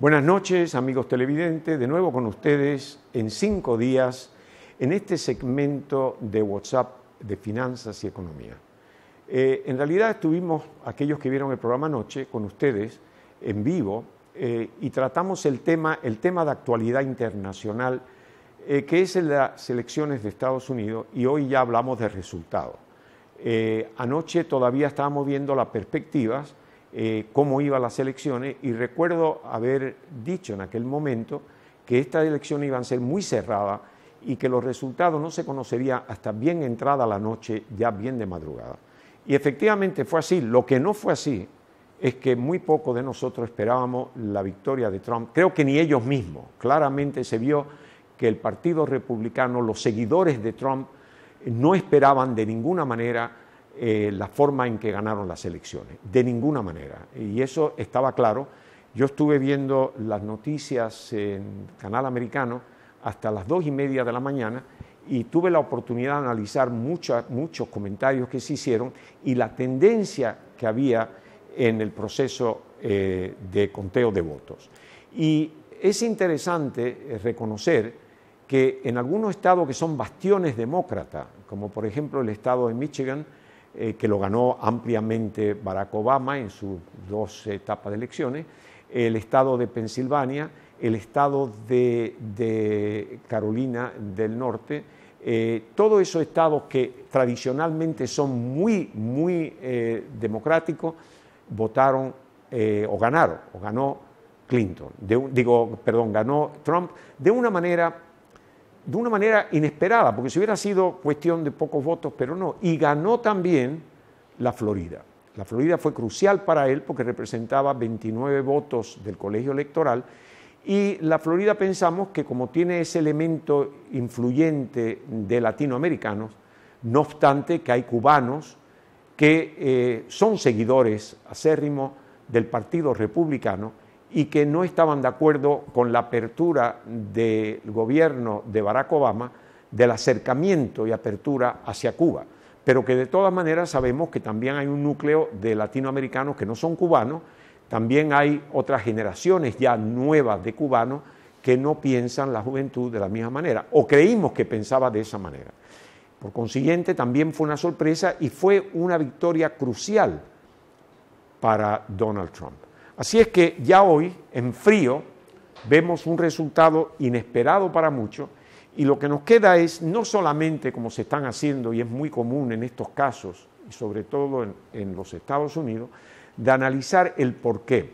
Buenas noches, amigos televidentes, de nuevo con ustedes en cinco días en este segmento de WhatsApp de Finanzas y Economía. Eh, en realidad estuvimos, aquellos que vieron el programa anoche, con ustedes en vivo eh, y tratamos el tema, el tema de actualidad internacional, eh, que es de las elecciones de Estados Unidos y hoy ya hablamos de resultados. anoche todavía estábamos viendo las perspectivas, cómo iban las elecciones y recuerdo haber dicho en aquel momento que estas elecciones iban a ser muy cerradas y que los resultados no se conocerían hasta bien entrada la noche, ya bien de madrugada. Y efectivamente fue así. Lo que no fue así es que muy poco de nosotros esperábamos la victoria de Trump. Creo que ni ellos mismos. Claramente se vio que el Partido Republicano, los seguidores de Trump, no esperaban de ninguna manera eh, la forma en que ganaron las elecciones, de ninguna manera. Y eso estaba claro. Yo estuve viendo las noticias en Canal Americano hasta las dos y media de la mañana y tuve la oportunidad de analizar muchos comentarios que se hicieron y la tendencia que había en el proceso eh, de conteo de votos. Y es interesante eh, reconocer que en algunos estados que son bastiones demócratas, como por ejemplo el estado de Michigan, eh, que lo ganó ampliamente Barack Obama en sus dos etapas de elecciones, el estado de Pensilvania, el estado de Carolina del Norte, eh, todos esos estados que tradicionalmente son muy, muy eh, democráticos, votaron eh, o ganaron, o ganó Clinton, digo, perdón, ganó Trump de una manera de una manera inesperada, porque si hubiera sido cuestión de pocos votos, pero no, y ganó también la Florida. La Florida fue crucial para él porque representaba 29 votos del colegio electoral y la Florida pensamos que como tiene ese elemento influyente de latinoamericanos, no obstante que hay cubanos que eh, son seguidores acérrimos del Partido Republicano y que no estaban de acuerdo con la apertura del gobierno de Barack Obama del acercamiento y apertura hacia Cuba, pero que de todas maneras sabemos que también hay un núcleo de latinoamericanos que no son cubanos, también hay otras generaciones ya nuevas de cubanos que no piensan la juventud de la misma manera, o creímos que pensaba de esa manera. Por consiguiente, también fue una sorpresa y fue una victoria crucial para Donald Trump. Así es que ya hoy, en frío, vemos un resultado inesperado para muchos y lo que nos queda es no solamente como se están haciendo, y es muy común en estos casos, y sobre todo en, en los Estados Unidos, de analizar el por qué.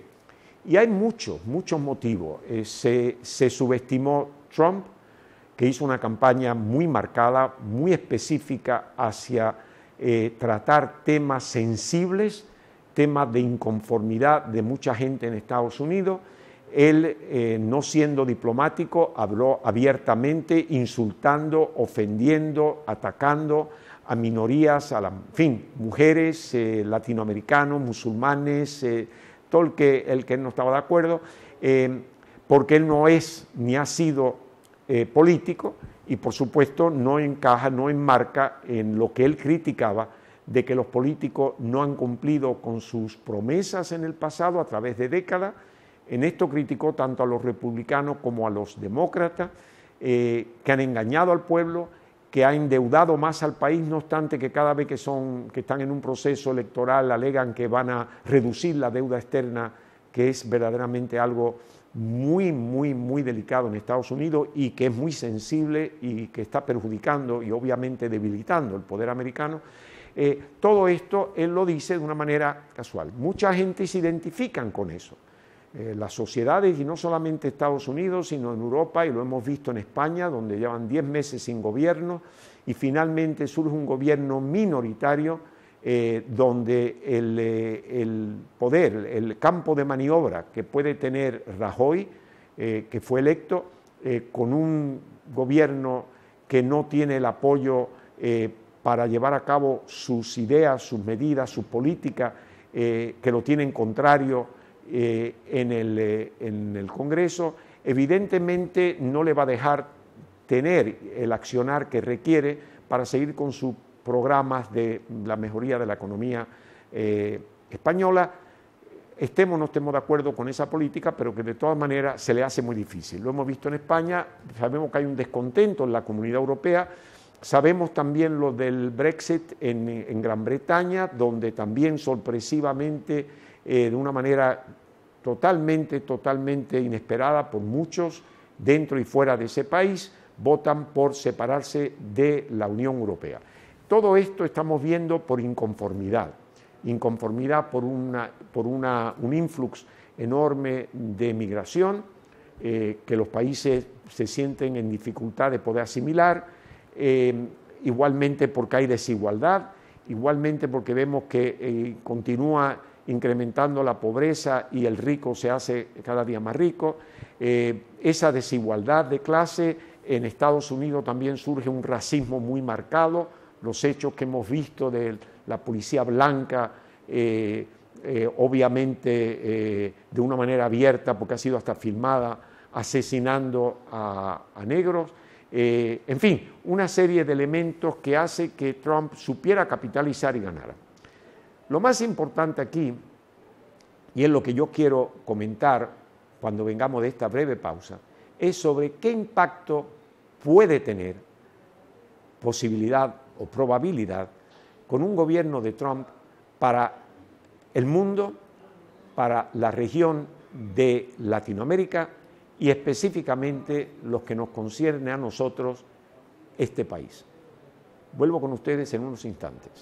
Y hay muchos, muchos motivos. Eh, se, subestimó Trump, que hizo una campaña muy marcada, muy específica hacia eh, tratar temas sensibles, temas de inconformidad de mucha gente en Estados Unidos. Él, eh, no siendo diplomático, habló abiertamente, insultando, ofendiendo, atacando a minorías, a fin, mujeres, eh, latinoamericanos, musulmanes, todo el que, el que no estaba de acuerdo, eh, porque él no es ni ha sido eh, político y por supuesto no encaja, no enmarca en lo que él criticaba de que los políticos no han cumplido con sus promesas en el pasado a través de décadas. En esto criticó tanto a los republicanos como a los demócratas, que han engañado al pueblo que ha endeudado más al país, no obstante que cada vez que, son, que están en un proceso electoral alegan que van a reducir la deuda externa, que es verdaderamente algo muy, muy, muy delicado en Estados Unidos y que es muy sensible y que está perjudicando y obviamente debilitando el poder americano. Eh, todo esto él lo dice de una manera casual. Mucha gente se identifica con eso. Eh, las sociedades, y no solamente Estados Unidos, sino en Europa, y lo hemos visto en España, donde llevan 10 meses sin gobierno, y finalmente surge un gobierno minoritario eh, donde eh, el, poder, el campo de maniobra que puede tener Rajoy, que fue electo, con un gobierno que no tiene el apoyo para llevar a cabo sus ideas, sus medidas, su políticas, que lo tienen contrario eh, en, el, eh, en el Congreso, evidentemente no le va a dejar tener el accionar que requiere para seguir con sus programas de la mejoría de la economía eh, española. Estemos o no estemos de acuerdo con esa política, pero que de todas maneras se le hace muy difícil. Lo hemos visto en España, sabemos que hay un descontento en la comunidad europea, sabemos también lo del Brexit en, en Gran Bretaña, donde también sorpresivamente eh, de una manera totalmente, totalmente inesperada por muchos dentro y fuera de ese país, votan por separarse de la Unión Europea. Todo esto estamos viendo por inconformidad, inconformidad por, una, por un influx enorme de migración eh, que los países se sienten en dificultad de poder asimilar, eh, igualmente porque hay desigualdad, igualmente porque vemos que continúa incrementando la pobreza y el rico se hace cada día más rico. Eh, esa desigualdad de clase, en Estados Unidos también surge un racismo muy marcado, los hechos que hemos visto de la policía blanca, eh, eh, obviamente de una manera abierta, porque ha sido hasta filmada, asesinando a, a negros. en fin, una serie de elementos que hace que Trump supiera capitalizar y ganara. Lo más importante aquí, y es lo que yo quiero comentar cuando vengamos de esta breve pausa, es sobre qué impacto puede tener posibilidad o probabilidad con un gobierno de Trump para el mundo, para la región de Latinoamérica y específicamente los que nos concierne a nosotros, este país. Vuelvo con ustedes en unos instantes.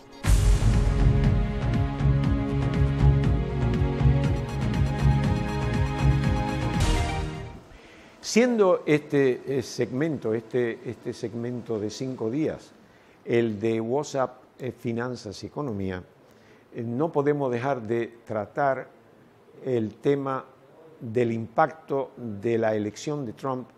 Siendo este eh, segmento, este, este, segmento de cinco días, el de WhatsApp eh, Finanzas y Economía, eh, no podemos dejar de tratar el tema del impacto de la elección de Trump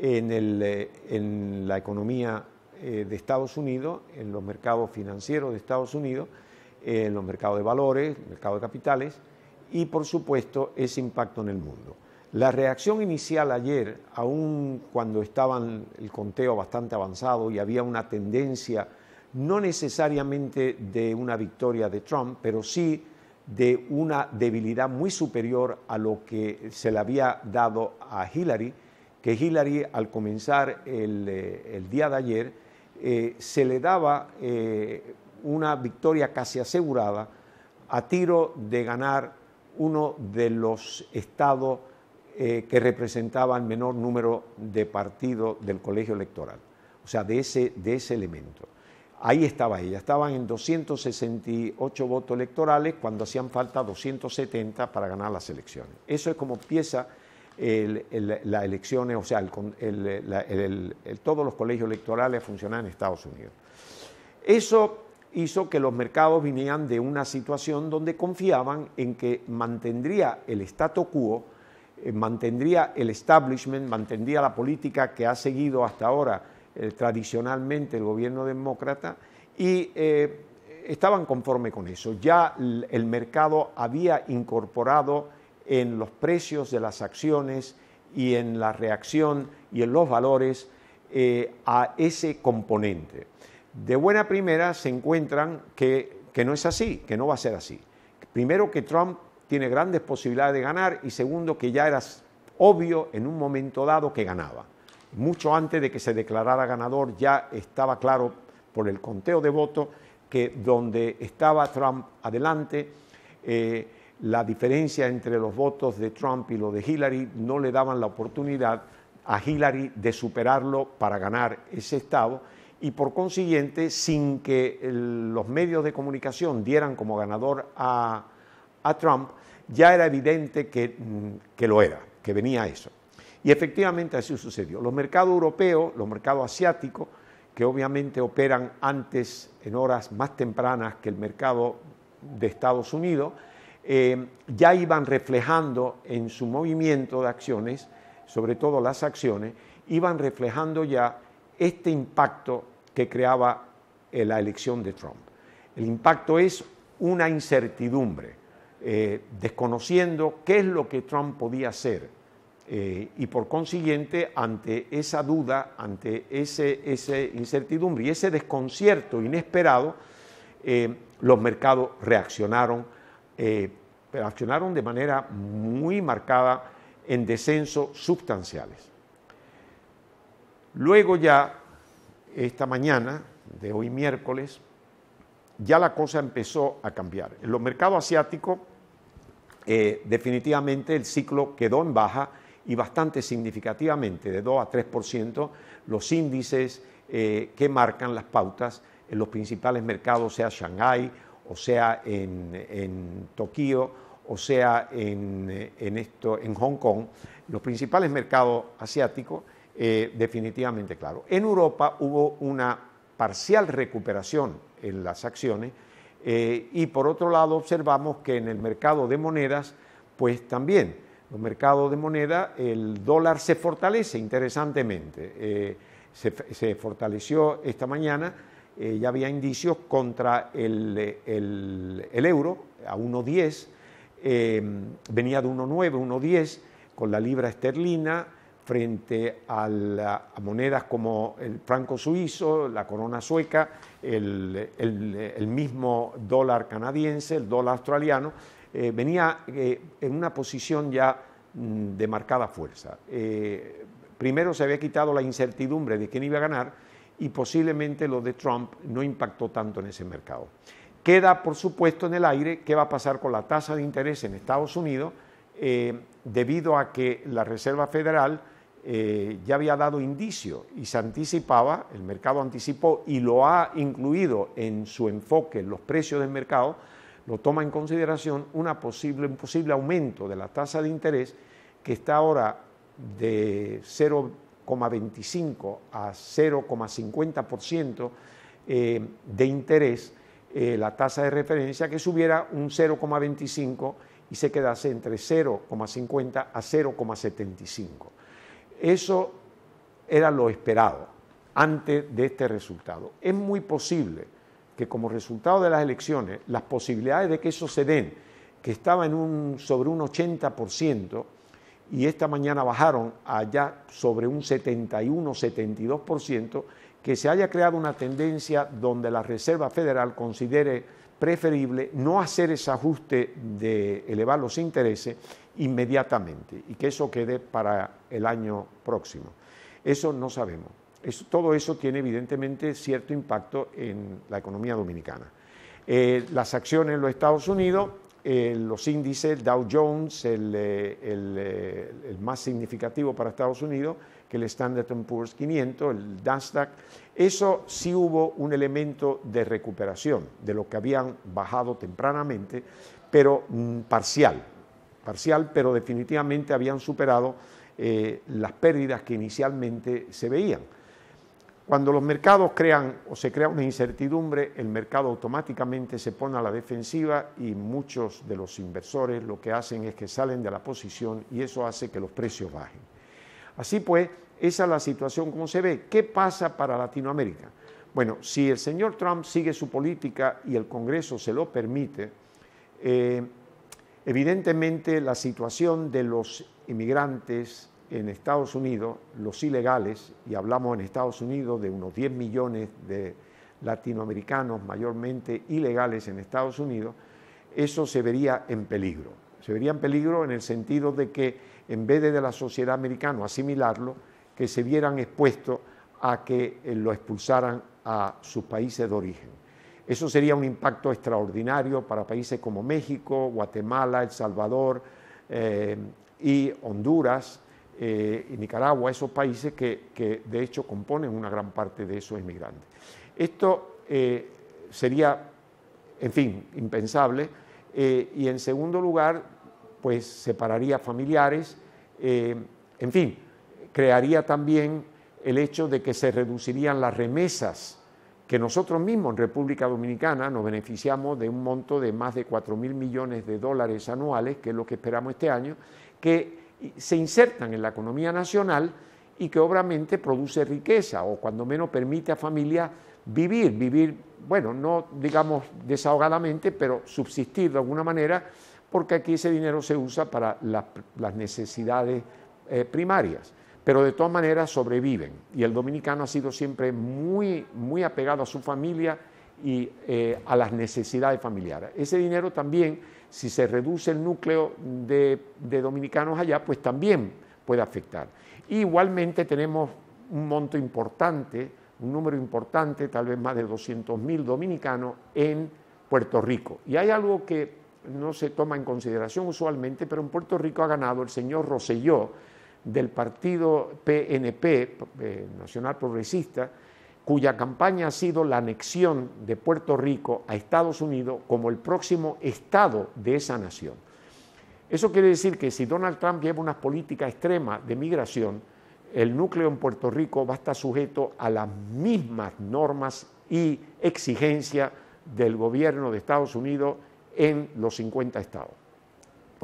en, en, la economía de Estados Unidos, en los mercados financieros de Estados Unidos, en los mercados de valores, mercados de capitales y, por supuesto, ese impacto en el mundo. La reacción inicial ayer, aún cuando estaba el conteo bastante avanzado y había una tendencia, no necesariamente de una victoria de Trump, pero sí de una debilidad muy superior a lo que se le había dado a Hillary, que Hillary al comenzar el, eh, día de ayer eh, se le daba eh, una victoria casi asegurada a tiro de ganar uno de los estados eh, que representaba el menor número de partidos del colegio electoral, o sea, de ese, de ese elemento. Ahí estaba ella, estaban en 268 votos electorales cuando hacían falta 270 para ganar las elecciones. Eso es como empieza las elecciones, o sea, todos los colegios electorales funcionan en Estados Unidos. Eso hizo que los mercados vinieran de una situación donde confiaban en que mantendría el statu quo eh, mantendría el establishment, mantendría la política que ha seguido hasta ahora eh, tradicionalmente el gobierno demócrata y eh, estaban conforme con eso. Ya el mercado había incorporado en los precios de las acciones y en la reacción y en los valores a ese componente. De buena primera se encuentran que no es así, que no va a ser así. Primero que Trump tiene grandes posibilidades de ganar y segundo que ya era obvio en un momento dado que ganaba. Mucho antes de que se declarara ganador ya estaba claro por el conteo de votos que donde estaba Trump adelante, eh, la diferencia entre los votos de Trump y los de Hillary no le daban la oportunidad a Hillary de superarlo para ganar ese estado y por consiguiente, sin que los medios de comunicación dieran como ganador a Trump, ya era evidente mm, que, lo era, que venía eso. Y efectivamente así sucedió. Los mercados europeos, los mercados asiáticos, que obviamente operan antes, en horas más tempranas que el mercado de Estados Unidos, eh, ya iban reflejando en su movimiento de acciones, sobre todo las acciones, iban reflejando ya este impacto que creaba eh, la elección de Trump. El impacto es una incertidumbre. Eh, desconociendo qué es lo que Trump podía hacer. Eh, y por consiguiente, ante esa duda, ante esa ese incertidumbre y ese desconcierto inesperado, eh, los mercados reaccionaron, reaccionaron de manera muy marcada en descensos sustanciales. Luego ya, esta mañana, de hoy miércoles, ya la cosa empezó a cambiar. En los mercados asiáticos eh, definitivamente el ciclo quedó en baja y bastante significativamente, de 2 a 3%, los índices eh, que marcan las pautas en los principales mercados, sea Shanghai, o sea en, Tokio, o sea en, esto, en Hong Kong, los principales mercados asiáticos, eh, definitivamente claro. En Europa hubo una parcial recuperación en las acciones, eh, y por otro lado, observamos que en el mercado de monedas, pues también, los mercados de moneda, el dólar se fortalece interesantemente. Eh, se, fortaleció esta mañana, eh, ya había indicios contra el, el euro a 1.10, venía de 1.9, 1.10, con la libra esterlina frente a, monedas como el franco suizo, la corona sueca, el, mismo dólar canadiense, el dólar australiano, eh, venía eh, en una posición ya mm, de marcada fuerza. Eh, primero se había quitado la incertidumbre de quién iba a ganar y posiblemente lo de Trump no impactó tanto en ese mercado. Queda, por supuesto, en el aire qué va a pasar con la tasa de interés en Estados Unidos debido a que la Reserva Federal eh, ya había dado indicio y se anticipaba, el mercado anticipó y lo ha incluido en su enfoque en los precios del mercado, lo toma en consideración una posible, un posible aumento de la tasa de interés que está ahora de 0,25 a 0,50% eh, de interés, eh, la tasa de referencia que subiera un 0,25 y se quedase entre 0,50 a 0,75. Eso era lo esperado antes de este resultado. Es muy posible que como resultado de las elecciones, las posibilidades de que eso se den, que estaba en un, sobre un 80%, y esta mañana bajaron allá sobre un 71-72%, que se haya creado una tendencia donde la Reserva Federal considere preferible no hacer ese ajuste de elevar los intereses inmediatamente y que eso quede para el año próximo. Eso no sabemos. todo eso tiene evidentemente cierto impacto en la economía dominicana. Eh, las acciones en los Estados Unidos, eh, los índices, Dow Jones, eh, el más significativo para Estados Unidos, el Standard Poor's 500, el Nasdaq. Eso sí hubo un elemento de recuperación de lo que habían bajado tempranamente, pero mm, parcial, parcial, pero definitivamente habían superado eh, las pérdidas que inicialmente se veían. Cuando los mercados crean o se crea una incertidumbre, el mercado automáticamente se pone a la defensiva y muchos de los inversores lo que hacen es que salen de la posición y eso hace que los precios bajen. Así pues, esa es la situación como se ve. ¿Qué pasa para Latinoamérica? Bueno, si el señor Trump sigue su política y el Congreso se lo permite, eh, evidentemente la situación de los inmigrantes en Estados Unidos, los ilegales, y hablamos en Estados Unidos de unos 10 millones de latinoamericanos mayormente ilegales en Estados Unidos, eso se vería en peligro. Se vería en peligro en el sentido de que en vez de la sociedad americana asimilarlo, que se vieran expuestos a que eh, lo expulsaran a sus países de origen. Eso sería un impacto extraordinario para países como México, Guatemala, El Salvador eh, y Honduras eh, y Nicaragua, esos países que, de hecho componen una gran parte de esos inmigrantes. Esto sería, en fin, impensable. y en segundo lugar, pues separaría familiares, en fin, crearía también el hecho de que se reducirían las remesas, que nosotros mismos en República Dominicana nos beneficiamos de un monto de más de 4.000 mil millones de dólares anuales, que es lo que esperamos este año, que se insertan en la economía nacional y que obviamente produce riqueza o cuando menos permite a familias vivir, vivir, bueno, no digamos desahogadamente, pero subsistir de alguna manera, porque aquí ese dinero se usa para las necesidades eh, primarias pero de todas maneras sobreviven. Y el dominicano ha sido siempre muy, muy apegado a su familia y eh, a las necesidades familiares. Ese dinero también, si se reduce el núcleo de, dominicanos allá, pues también puede afectar. igualmente tenemos un monto importante, un número importante, tal vez más de 200.000 dominicanos en Puerto Rico. Y hay algo que no se toma en consideración usualmente, pero en Puerto Rico ha ganado el señor Rosselló, del partido PNP, eh, Nacional Progresista, cuya campaña ha sido la anexión de Puerto Rico a Estados Unidos como el próximo estado de esa nación. Eso quiere decir que si Donald Trump lleva una política extrema de migración, el núcleo en Puerto Rico va a estar sujeto a las mismas normas y exigencias del gobierno de Estados Unidos en los 50 estados.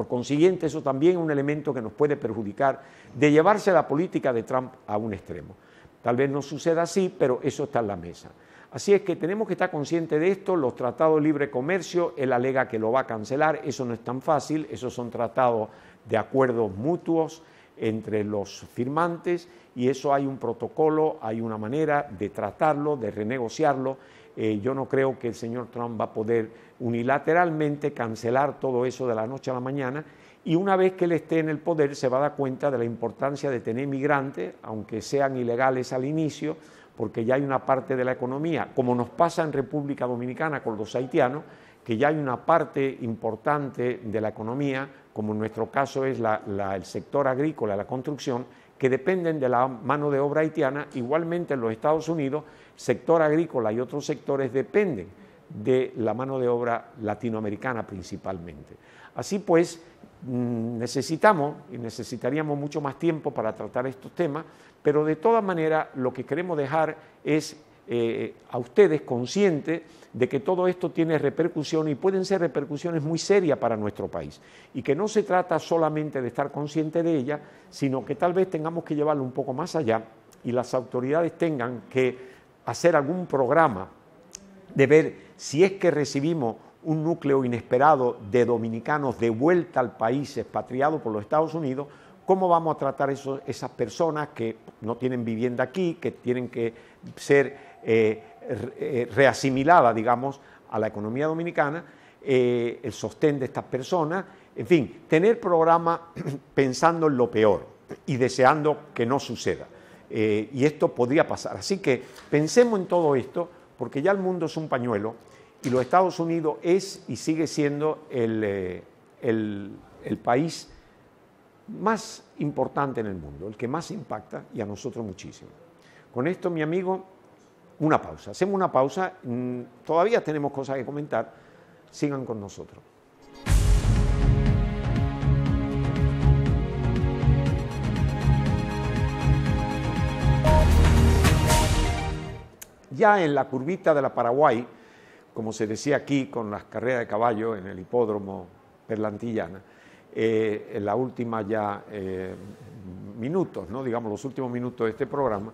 Por consiguiente, eso también es un elemento que nos puede perjudicar de llevarse la política de Trump a un extremo. Tal vez no suceda así, pero eso está en la mesa. Así es que tenemos que estar conscientes de esto, los tratados de libre comercio, él alega que lo va a cancelar, eso no es tan fácil, esos son tratados de acuerdos mutuos, entre los firmantes y eso hay un protocolo, hay una manera de tratarlo, de renegociarlo. Eh, yo no creo que el señor Trump va a poder unilateralmente cancelar todo eso de la noche a la mañana y una vez que él esté en el poder se va a dar cuenta de la importancia de tener migrantes, aunque sean ilegales al inicio, porque ya hay una parte de la economía, como nos pasa en República Dominicana con los haitianos, que ya hay una parte importante de la economía como en nuestro caso es el sector agrícola, la construcción, que dependen de la mano de obra haitiana, igualmente en los Estados Unidos, sector agrícola y otros sectores dependen de la mano de obra latinoamericana principalmente. Así pues, mm, necesitamos y necesitaríamos mucho más tiempo para tratar estos temas, pero de todas maneras lo que queremos dejar es eh, a ustedes conscientes de que todo esto tiene repercusiones y pueden ser repercusiones muy serias para nuestro país y que no se trata solamente de estar consciente de ella, sino que tal vez tengamos que llevarlo un poco más allá y las autoridades tengan que hacer algún programa de ver si es que recibimos un núcleo inesperado de dominicanos de vuelta al país expatriado por los Estados Unidos, cómo vamos a tratar eso, esas personas que no tienen vivienda aquí, que tienen que ser eh, eh, reasimilada, digamos, a la economía dominicana, eh, el sostén de estas personas, en fin, tener programa pensando en lo peor y deseando que no suceda. y esto podría pasar. Así que pensemos en todo esto, porque ya el mundo es un pañuelo y los Estados Unidos es y sigue siendo el país más importante en el mundo, el que más impacta y a nosotros muchísimo. Con esto, mi amigo, una pausa. Hacemos una pausa, mm, todavía tenemos cosas que comentar, sigan con nosotros. Ya en la curvita de la Paraguay, como se decía aquí con las carreras de caballo en el hipódromo Perlantillana, eh, en la última ya eh, minutos, ¿no? digamos los últimos minutos de este programa,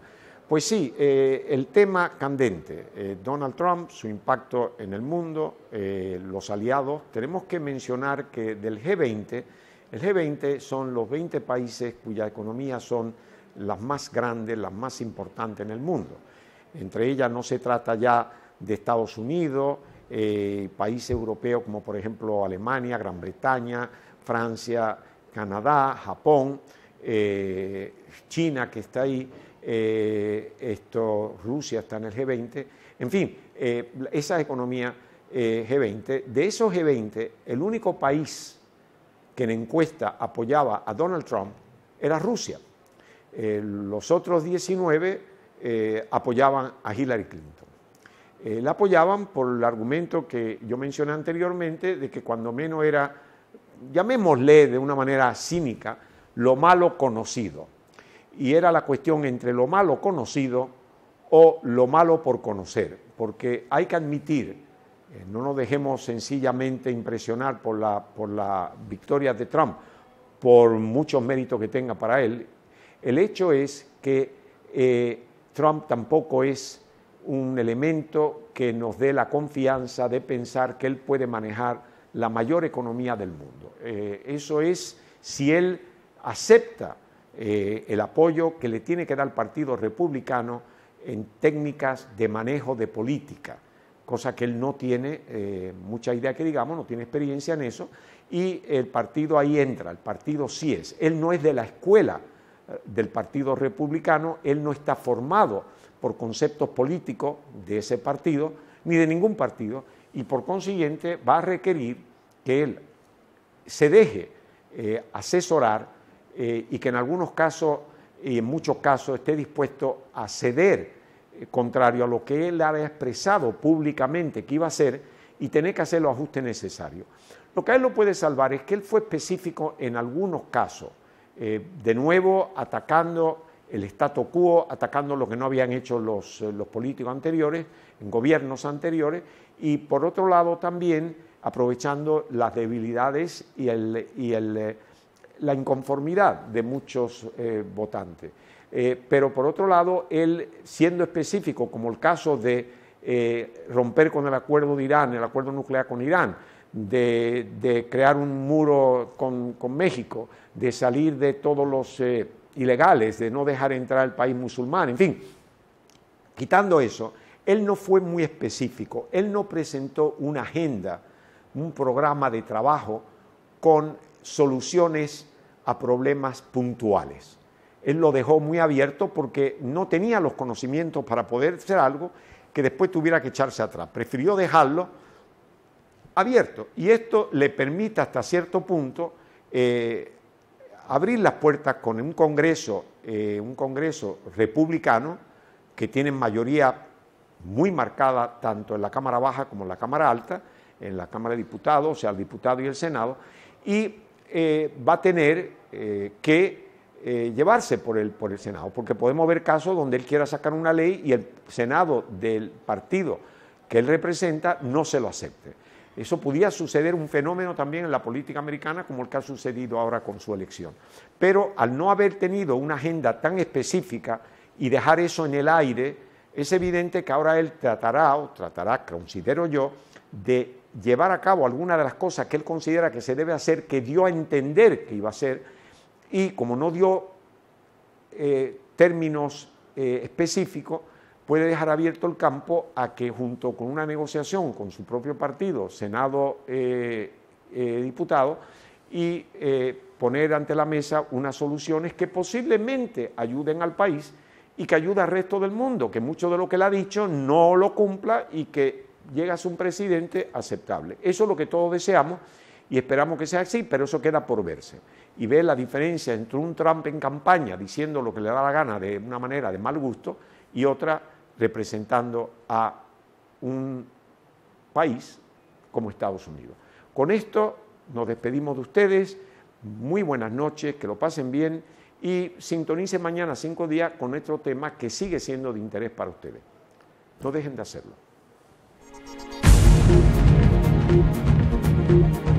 pues sí, eh, el tema candente, eh, Donald Trump, su impacto en el mundo, eh, los aliados, tenemos que mencionar que del G20, el G20 son los 20 países cuya economía son las más grandes, las más importantes en el mundo. Entre ellas no se trata ya de Estados Unidos, países europeos como por ejemplo Alemania, Gran Bretaña, Francia, Canadá, Japón, China que está ahí eh, esto, Rusia está en el G20, en fin, eh, esa economía eh, G20. De esos G20, el único país que en encuesta apoyaba a Donald Trump era Rusia. los otros 19 apoyaban a Hillary Clinton. la apoyaban por el argumento que yo mencioné anteriormente de que cuando menos era, llamémosle de una manera cínica, lo malo conocido y era la cuestión entre lo malo conocido o lo malo por conocer, porque hay que admitir, eh, no nos dejemos sencillamente impresionar por la, victoria de Trump, por muchos méritos que tenga para él, el hecho es que eh, Trump tampoco es un elemento que nos dé la confianza de pensar que él puede manejar la mayor economía del mundo. Eh, eso es si él acepta eh, el apoyo que le tiene que dar el Partido Republicano en técnicas de manejo de política, cosa que él no tiene eh, mucha idea que digamos, no tiene experiencia en eso, y el partido ahí entra, el partido sí es. Él no es de la escuela eh, del Partido Republicano, él no está formado por conceptos políticos de ese partido, ni de ningún partido, y por consiguiente va a requerir que él se deje asesorar eh, y que en algunos casos y en muchos casos esté dispuesto a ceder, eh, contrario a lo que él había expresado públicamente que iba a hacer, y tener que hacer los ajustes necesarios. Lo que a él lo puede salvar es que él fue específico en algunos casos, eh, de nuevo atacando el status quo, atacando lo que no habían hecho los, políticos anteriores, en gobiernos anteriores, y por otro lado también aprovechando las debilidades y el la inconformidad de muchos eh, votantes. Eh, pero por otro lado, él, siendo específico, como el caso de eh, romper con el acuerdo de Irán, el acuerdo nuclear con Irán, de, crear un muro con, con, México, de salir de todos los ilegales, de no dejar entrar al país musulmán, en fin, quitando eso, él no fue muy específico, él no presentó una agenda, un programa de trabajo con soluciones a problemas puntuales. Él lo dejó muy abierto porque no tenía los conocimientos para poder hacer algo que después tuviera que echarse atrás. Prefirió dejarlo abierto y esto le permite hasta cierto punto eh, abrir las puertas con un Congreso, eh, un Congreso republicano que tiene mayoría muy marcada tanto en la Cámara Baja como en la Cámara Alta, en la Cámara de Diputados, o sea, el Diputado y el Senado, y eh, va a tener eh, que eh, llevarse por el, por el Senado, porque podemos ver casos donde él quiera sacar una ley y el Senado del partido que él representa no se lo acepte. Eso podía suceder un fenómeno también en la política americana como el que ha sucedido ahora con su elección. Pero al no haber tenido una agenda tan específica y dejar eso en el aire, es evidente que ahora él tratará, o tratará, considero yo, de llevar a cabo alguna de las cosas que él considera que se debe hacer, que dio a entender que iba a hacer, y como no dio eh, términos eh, específicos, puede dejar abierto el campo a que junto con una negociación con su propio partido, Senado eh, diputado, y poner ante la mesa unas soluciones que posiblemente ayuden al país y que ayuden al resto del mundo, que mucho de lo que él ha dicho no lo cumpla y que llegas a un presidente aceptable. Eso es lo que todos deseamos y esperamos que sea así, pero eso queda por verse. Y ve la diferencia entre un Trump en campaña diciendo lo que le da la gana de una manera de mal gusto y otra representando a un país como Estados Unidos. Con esto nos despedimos de ustedes. Muy buenas noches, que lo pasen bien y sintonice mañana cinco días con nuestro tema que sigue siendo de interés para ustedes. No dejen de hacerlo. Thank you.